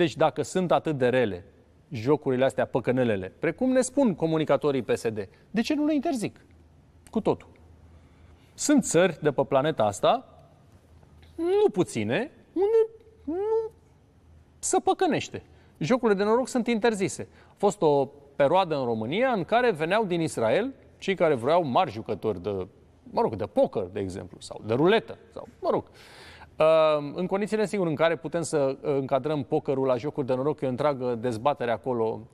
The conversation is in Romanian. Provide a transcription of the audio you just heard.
Deci dacă sunt atât de rele jocurile astea, păcănelele, precum ne spun comunicatorii PSD, de ce nu le interzic? Cu totul. Sunt țări de pe planeta asta, nu puține, unde nu se păcănește. Jocurile de noroc sunt interzise. A fost o perioadă în România în care veneau din Israel cei care vreau mari jucători de, mă rog, de poker, de exemplu, sau de ruletă, sau, mă rog, uh, Ehm, în condițiile, sigur, în care putem să eh, încadrăm pokerul la jocuri de noroc, e o întreagă dezbatere acolo